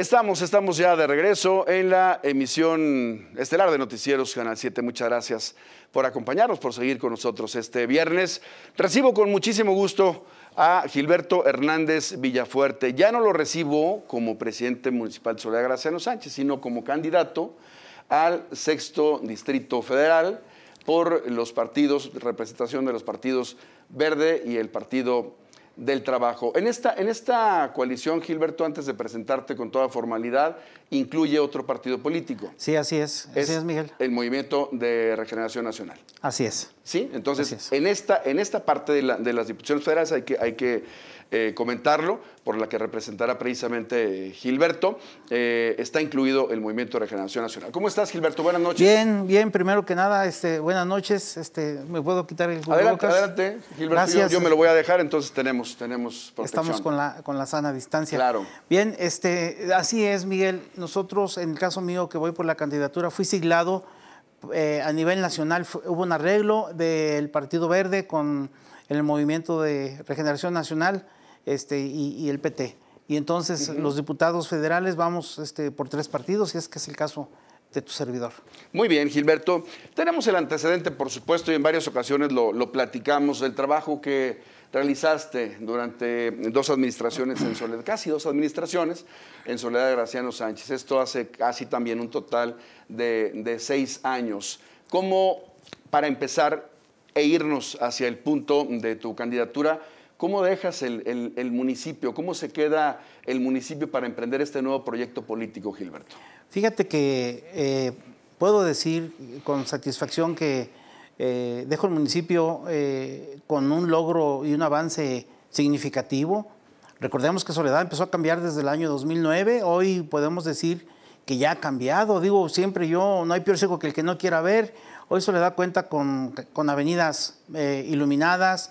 Estamos, estamos ya de regreso en la emisión estelar de Noticieros Canal 7. Muchas gracias por acompañarnos, por seguir con nosotros este viernes. Recibo con muchísimo gusto a Gilberto Hernández Villafuerte. Ya no lo recibo como presidente municipal de Soledad Graciano Sánchez, sino como candidato al sexto distrito federal por los partidos, representación de los partidos Verde y el Partido del trabajo. En esta, en esta coalición, Gilberto, antes de presentarte con toda formalidad, incluye otro partido político. Sí, así es. ese así es, Miguel. El Movimiento de Regeneración Nacional. Así es. Sí, entonces, En, esta, en esta parte de, las diputaciones federales hay que, hay que eh, comentarlo, por la que representará precisamente eh, Gilberto, eh, está incluido el Movimiento de Regeneración Nacional. ¿Cómo estás, Gilberto? Buenas noches. Bien, bien, primero que nada, este, buenas noches. Este, ¿Me puedo quitar el adelante, adelante, Gilberto. Yo, me lo voy a dejar, entonces tenemos, tenemos protección. Estamos con la, con la sana distancia. Claro. Bien, este, así es, Miguel. Nosotros, en el caso mío, que voy por la candidatura, fui siglado. a nivel nacional hubo un arreglo del Partido Verde con el Movimiento de Regeneración Nacional este, y, el PT. Y entonces los diputados federales vamos este, por tres partidos, y es que es el caso de tu servidor. Muy bien, Gilberto. Tenemos el antecedente, por supuesto, y en varias ocasiones lo, platicamos, el trabajo que realizaste durante dos administraciones en Soledad, casi dos administraciones en Soledad de Graciano Sánchez. Esto hace casi también un total de, de seis años. ¿Cómo, para empezar e irnos hacia el punto de tu candidatura, ¿Cómo dejas el, municipio? ¿Cómo se queda el municipio para emprender este nuevo proyecto político, Gilberto? Fíjate que eh, puedo decir con satisfacción que eh, dejo el municipio eh, con un logro y un avance significativo. Recordemos que Soledad empezó a cambiar desde el año 2009. Hoy podemos decir que ya ha cambiado. Digo, siempre yo, no hay peor ciego que el que no quiera ver. Hoy Soledad cuenta con, con avenidas iluminadas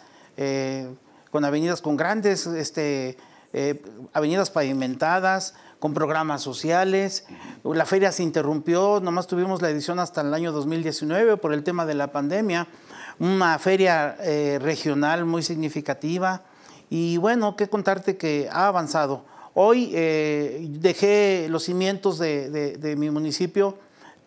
con avenidas con grandes este, eh, avenidas pavimentadas, con programas sociales. La feria se interrumpió, nomás tuvimos la edición hasta el año 2019 por el tema de la pandemia. Una feria eh, regional muy significativa. Y bueno, qué contarte que ha avanzado. Hoy eh, dejé los cimientos de, mi municipio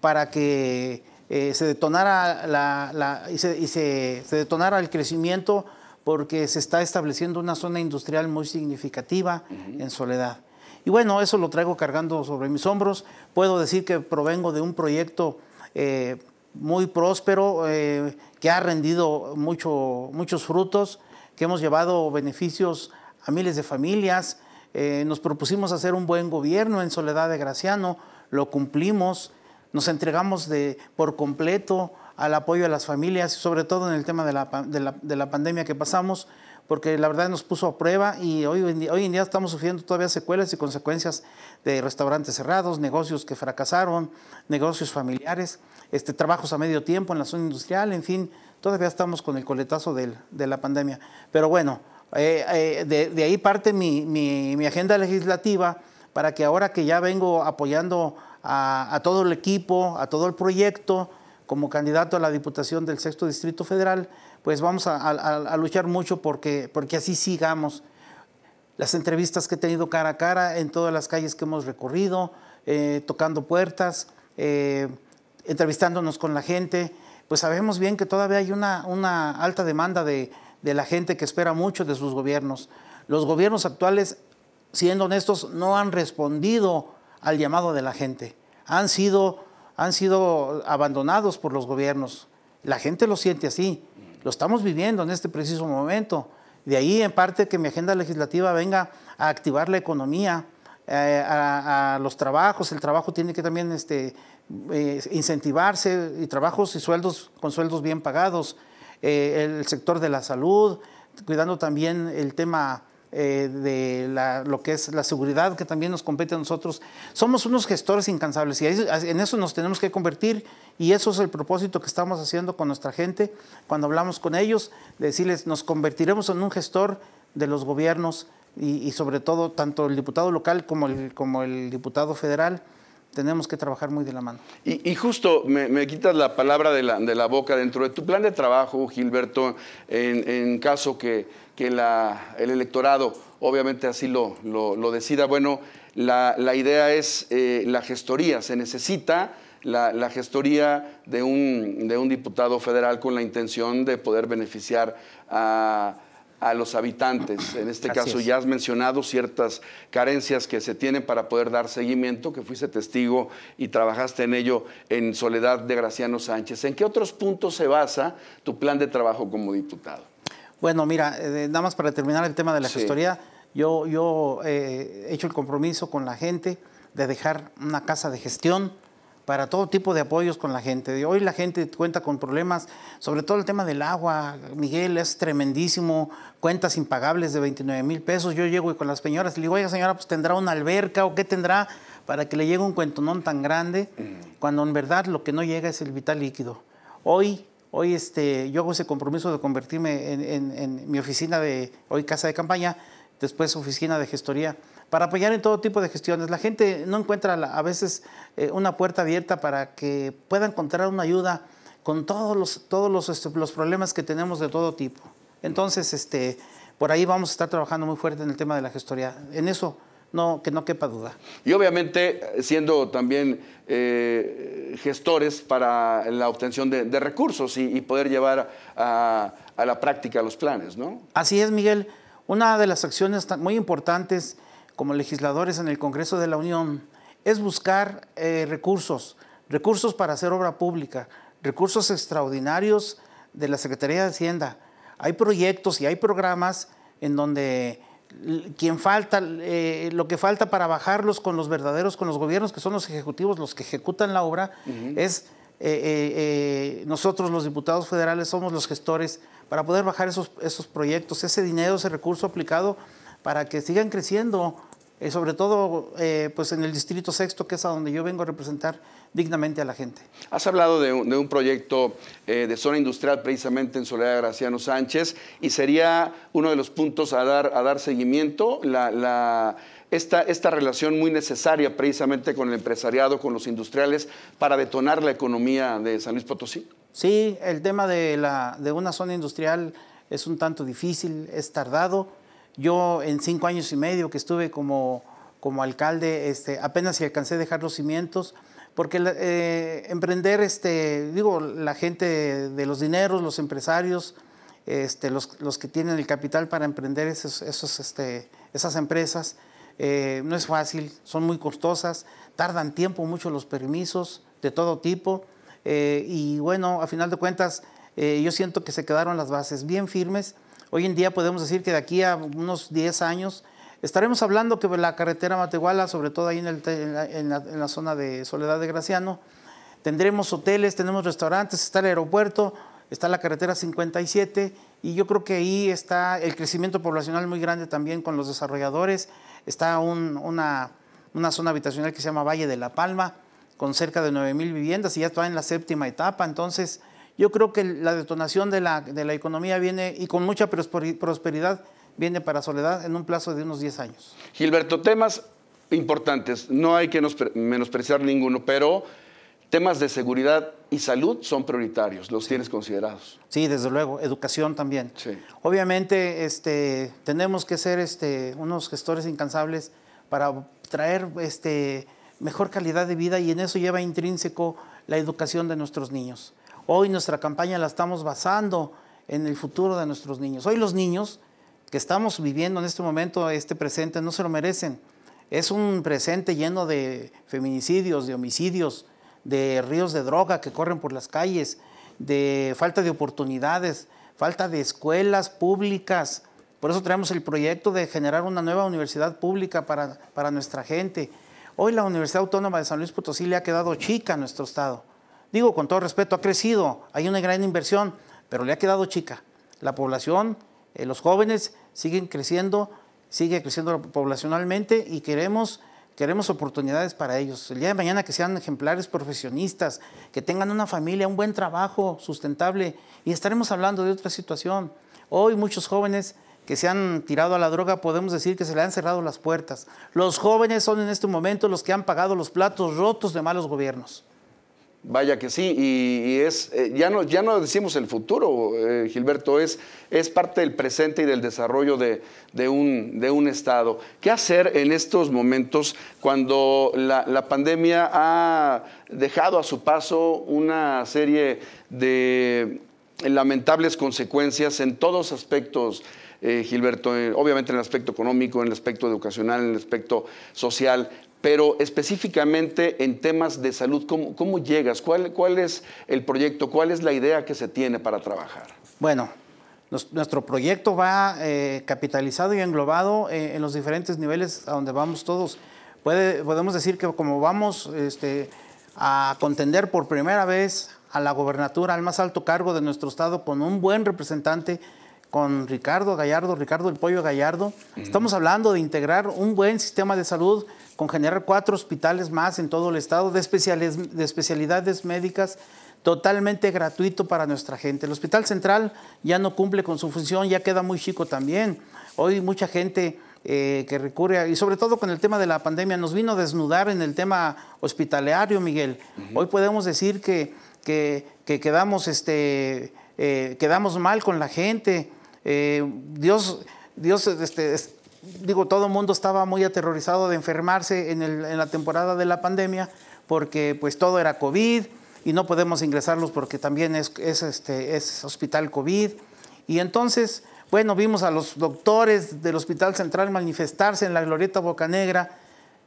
para que se detonara la, y, se, y se detonara el crecimiento porque se está estableciendo una zona industrial muy significativa en Soledad. Y bueno, eso lo traigo cargando sobre mis hombros. Puedo decir que provengo de un proyecto eh, muy próspero, eh, que ha rendido muchos frutos, que hemos llevado beneficios a miles de familias. Eh, nos propusimos hacer un buen gobierno en Soledad de Graciano, lo cumplimos, nos entregamos de, por completo al apoyo a las familias, sobre todo en el tema de la, de la, pandemia que pasamos, porque la verdad nos puso a prueba y hoy en, día, hoy en día estamos sufriendo todavía secuelas y consecuencias de restaurantes cerrados, negocios que fracasaron, negocios familiares, este, trabajos a medio tiempo en la zona industrial, en fin, todavía estamos con el coletazo de la pandemia. Pero bueno, eh, eh, de, ahí parte mi, agenda legislativa para que ahora que ya vengo apoyando a, todo el equipo, a todo el proyecto, como candidato a la Diputación del Sexto Distrito Federal, pues vamos a, luchar mucho porque, porque así sigamos. Las entrevistas que he tenido cara a cara en todas las calles que hemos recorrido, eh, tocando puertas, eh, entrevistándonos con la gente, pues sabemos bien que todavía hay una, una alta demanda de, de la gente que espera mucho de sus gobiernos. Los gobiernos actuales, siendo honestos, no han respondido al llamado de la gente. Han sido han sido abandonados por los gobiernos. La gente lo siente así, lo estamos viviendo en este preciso momento. De ahí en parte que mi agenda legislativa venga a activar la economía, eh, a, los trabajos, el trabajo tiene que también este, eh, incentivarse, y trabajos y sueldos con sueldos bien pagados, eh, el sector de la salud, cuidando también el tema eh, de lo que es la seguridad que también nos compete a nosotros. Somos unos gestores incansables y en eso nos tenemos que convertir y eso es el propósito que estamos haciendo con nuestra gente cuando hablamos con ellos, decirles, nos convertiremos en un gestor de los gobiernos y, sobre todo tanto el diputado local como el diputado federal tenemos que trabajar muy de la mano. Y, justo me, quitas la palabra de la, boca dentro de tu plan de trabajo, Gilberto, en, caso que, el electorado obviamente así lo, decida. Bueno, la, idea es eh, la gestoría, se necesita la, gestoría de un diputado federal con la intención de poder beneficiar a a los habitantes. En este caso ya has mencionado ciertas carencias que se tienen para poder dar seguimiento, que fuiste testigo y trabajaste en ello en Soledad de Graciano Sánchez. ¿En qué otros puntos se basa tu plan de trabajo como diputado? Bueno, mira, eh, nada más para terminar el tema de la gestoría, yo, yo eh, he hecho el compromiso con la gente de dejar una casa de gestión para todo tipo de apoyos con la gente. Hoy la gente cuenta con problemas, sobre todo el tema del agua. Miguel es tremendísimo, cuentas impagables de 29 mil pesos. Yo llego y con las señoras le digo, oiga señora, pues tendrá una alberca o qué tendrá para que le llegue un cuentonón tan grande, mm. cuando en verdad lo que no llega es el vital líquido. Hoy, hoy este, yo hago ese compromiso de convertirme en, en mi oficina de, hoy casa de campaña, después oficina de gestoría para apoyar en todo tipo de gestiones. La gente no encuentra a veces eh, una puerta abierta para que pueda encontrar una ayuda con todos los, todos este, los, problemas que tenemos de todo tipo. Entonces, este, por ahí vamos a estar trabajando muy fuerte en el tema de la gestoría. En eso no, que no quepa duda. Y obviamente siendo también eh, gestores para la obtención de, recursos y, poder llevar a, a la práctica los planes, ¿no? Así es, Miguel. Una de las acciones muy importantes como legisladores en el Congreso de la Unión es buscar eh, recursos, recursos para hacer obra pública, recursos extraordinarios de la Secretaría de Hacienda. Hay proyectos y hay programas en donde quien falta, eh, lo que falta para bajarlos con los verdaderos, con los gobiernos, que son los ejecutivos, los que ejecutan la obra, es eh, nosotros los diputados federales somos los gestores para poder bajar esos, esos proyectos, ese dinero, ese recurso aplicado para que sigan creciendo eh, sobre todo eh, pues en el Distrito Sexto, que es a donde yo vengo a representar dignamente a la gente. Has hablado de un, proyecto eh, de zona industrial precisamente en Soledad Graciano Sánchez y sería uno de los puntos a dar, a dar seguimiento, esta, esta relación muy necesaria precisamente con el empresariado, con los industriales, para detonar la economía de San Luis Potosí. Sí, el tema de, de una zona industrial es un tanto difícil, es tardado yo en cinco años y medio que estuve como, alcalde, este, apenas si alcancé a dejar los cimientos, porque eh, emprender, este, digo, la gente de los dineros, los empresarios, este, los, que tienen el capital para emprender este, esas empresas, eh, no es fácil, son muy costosas, tardan tiempo mucho los permisos de todo tipo eh, y bueno, a final de cuentas, yo siento que se quedaron las bases bien firmes Hoy en día podemos decir que de aquí a unos 10 años estaremos hablando que la carretera Matehuala, sobre todo ahí en, la, zona de Soledad de Graciano, tendremos hoteles, tenemos restaurantes, está el aeropuerto, está la carretera 57 y yo creo que ahí está el crecimiento poblacional muy grande también con los desarrolladores, está una, zona habitacional que se llama Valle de la Palma, con cerca de mil viviendas y ya está en la séptima etapa. Entonces, yo creo que la detonación de la, economía viene y con mucha prosperidad viene para Soledad en un plazo de unos 10 años. Gilberto, temas importantes, no hay que menospreciar ninguno, pero temas de seguridad y salud son prioritarios, los tienes considerados. Sí, desde luego, educación también. Obviamente, este, tenemos que ser este, unos gestores incansables para traer este, mejor calidad de vida y en eso lleva intrínseco la educación de nuestros niños. Hoy nuestra campaña la estamos basando en el futuro de nuestros niños. Hoy los niños que estamos viviendo en este momento, este presente, no se lo merecen. Es un presente lleno de feminicidios, de homicidios, de ríos de droga que corren por las calles, de falta de oportunidades, falta de escuelas públicas. Por eso traemos el proyecto de generar una nueva universidad pública para, para nuestra gente. Hoy la Universidad Autónoma de San Luis Potosí le ha quedado chica a nuestro estado digo con todo respeto, ha crecido, hay una gran inversión, pero le ha quedado chica. La población, eh, los jóvenes siguen creciendo, sigue creciendo poblacionalmente y queremos, queremos oportunidades para ellos. El día de mañana que sean ejemplares profesionistas, que tengan una familia, un buen trabajo sustentable y estaremos hablando de otra situación. Hoy muchos jóvenes que se han tirado a la droga, podemos decir que se le han cerrado las puertas. Los jóvenes son en este momento los que han pagado los platos rotos de malos gobiernos. Vaya que sí, y, es, eh, ya, no, ya no decimos el futuro, eh, Gilberto, es, es parte del presente y del desarrollo de, un, de un Estado. ¿Qué hacer en estos momentos cuando la, pandemia ha dejado a su paso una serie de lamentables consecuencias en todos aspectos? Eh, Gilberto, obviamente en el aspecto económico, en el aspecto educacional, en el aspecto social pero específicamente en temas de salud, ¿cómo, llegas? ¿Cuál, ¿Cuál, es el proyecto? ¿Cuál es la idea que se tiene para trabajar? Bueno, nuestro proyecto va eh, capitalizado y englobado eh, en los diferentes niveles a donde vamos todos. podemos decir que como vamos este, a contender por primera vez a la gobernatura, al más alto cargo de nuestro Estado, con un buen representante con Ricardo Gallardo, Ricardo el Pollo Gallardo. Estamos hablando de integrar un buen sistema de salud con generar cuatro hospitales más en todo el estado de, especiales, de especialidades médicas totalmente gratuito para nuestra gente. El Hospital Central ya no cumple con su función, ya queda muy chico también. Hoy mucha gente eh, que recurre, y sobre todo con el tema de la pandemia, nos vino a desnudar en el tema hospitalario, Miguel. Hoy podemos decir que, que, quedamos, este, eh, quedamos mal con la gente. Eh, Dios, Dios este, digo, todo el mundo estaba muy aterrorizado de enfermarse en, la temporada de la pandemia porque pues todo era COVID y no podemos ingresarlos porque también es, este, es hospital COVID. Y entonces, bueno, vimos a los doctores del Hospital Central manifestarse en la Glorieta Boca Negra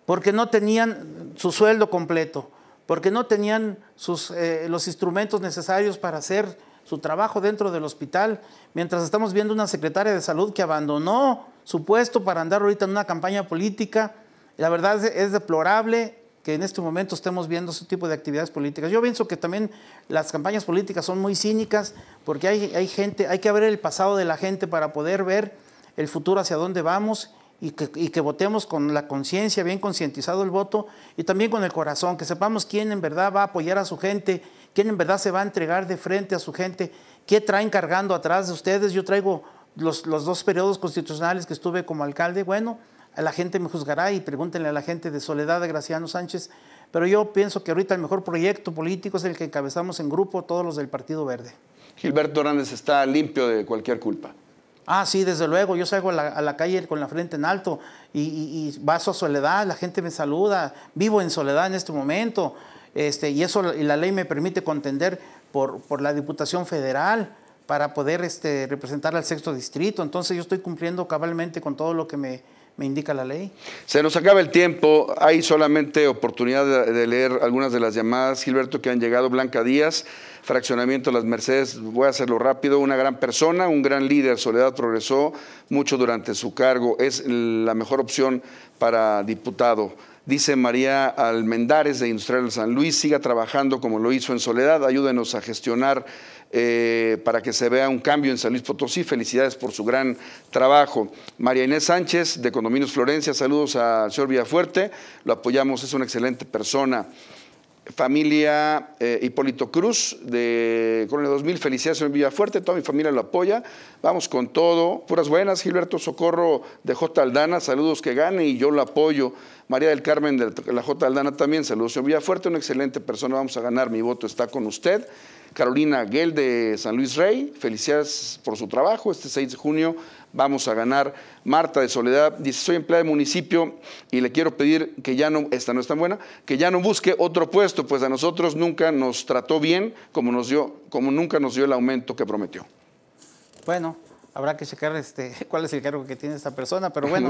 porque no tenían su sueldo completo, porque no tenían sus, eh, los instrumentos necesarios para hacer su trabajo dentro del hospital, mientras estamos viendo una secretaria de salud que abandonó su puesto para andar ahorita en una campaña política. La verdad es deplorable que en este momento estemos viendo ese tipo de actividades políticas. Yo pienso que también las campañas políticas son muy cínicas porque hay, hay gente, hay que ver el pasado de la gente para poder ver el futuro hacia dónde vamos y que, votemos con la conciencia, bien concientizado el voto y también con el corazón, que sepamos quién en verdad va a apoyar a su gente, quién en verdad se va a entregar de frente a su gente, qué traen cargando atrás de ustedes. Yo traigo los, los dos periodos constitucionales que estuve como alcalde. Bueno, la gente me juzgará y pregúntenle a la gente de Soledad de Graciano Sánchez, pero yo pienso que ahorita el mejor proyecto político es el que encabezamos en grupo todos los del Partido Verde. Gilberto Hernández está limpio de cualquier culpa. Ah, sí, desde luego, yo salgo a la, calle con la frente en alto y, y, a soledad, la gente me saluda, vivo en soledad en este momento, este, y eso y la ley me permite contender por, por la Diputación Federal para poder este, representar al sexto distrito, entonces yo estoy cumpliendo cabalmente con todo lo que me, me indica la ley. Se nos acaba el tiempo. Hay solamente oportunidad de leer algunas de las llamadas, Gilberto, que han llegado. Blanca Díaz, Fraccionamiento Las Mercedes, voy a hacerlo rápido. Una gran persona, un gran líder. Soledad progresó mucho durante su cargo. Es la mejor opción para diputado. Dice María Almendares de Industrial San Luis, siga trabajando como lo hizo en Soledad, ayúdenos a gestionar eh, para que se vea un cambio en San Luis Potosí. Felicidades por su gran trabajo. María Inés Sánchez de Condominios Florencia, saludos al señor Villafuerte, lo apoyamos, es una excelente persona familia eh, Hipólito Cruz de Colonia 2000, felicidades en Villafuerte, toda mi familia lo apoya, vamos con todo, puras buenas, Gilberto Socorro de J. Aldana, saludos que gane y yo lo apoyo, María del Carmen de la J. Aldana también, saludos en Villafuerte, una excelente persona, vamos a ganar, mi voto está con usted. Carolina Gel de San Luis Rey, felicidades por su trabajo. Este 6 de junio vamos a ganar. Marta de Soledad dice, soy empleada de municipio y le quiero pedir que ya no, esta no es tan buena, que ya no busque otro puesto, pues a nosotros nunca nos trató bien como, nos dio, como nunca nos dio el aumento que prometió. Bueno, habrá que checar este, cuál es el cargo que tiene esta persona, pero bueno,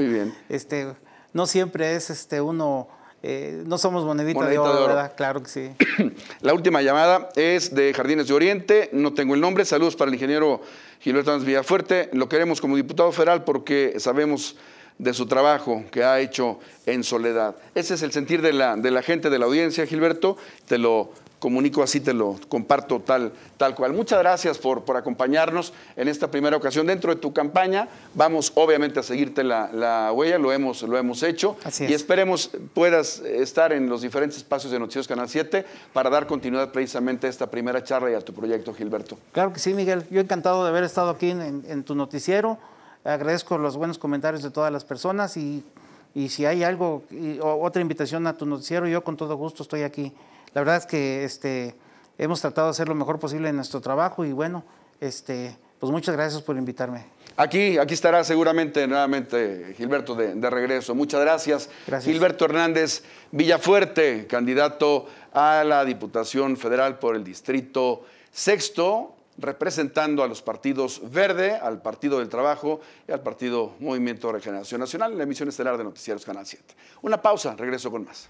Este, no siempre es este, uno eh, no somos monedita, de, oro, ¿verdad? Claro que sí. La última llamada es de Jardines de Oriente, no tengo el nombre. Saludos para el ingeniero Gilberto Hernández Villafuerte. Lo queremos como diputado federal porque sabemos de su trabajo que ha hecho en soledad. Ese es el sentir de la, de la gente, de la audiencia, Gilberto. Te lo comunico así, te lo comparto tal, tal cual. Muchas gracias por, por acompañarnos en esta primera ocasión. Dentro de tu campaña vamos obviamente a seguirte la, la huella, lo hemos, lo hemos hecho así y esperemos puedas estar en los diferentes espacios de noticias Canal 7 para dar continuidad precisamente a esta primera charla y a tu proyecto, Gilberto. Claro que sí, Miguel. Yo encantado de haber estado aquí en, en, tu noticiero. Agradezco los buenos comentarios de todas las personas y y si hay algo, y, otra invitación a tu noticiero, yo con todo gusto estoy aquí la verdad es que este, hemos tratado de hacer lo mejor posible en nuestro trabajo y bueno, este, pues muchas gracias por invitarme. Aquí, aquí estará seguramente nuevamente Gilberto de, de regreso. Muchas gracias. Gilberto Hernández Villafuerte, candidato a la Diputación Federal por el Distrito Sexto, representando a los partidos Verde, al Partido del Trabajo y al Partido Movimiento de Regeneración Nacional en la emisión estelar de Noticieros Canal 7. Una pausa, regreso con más.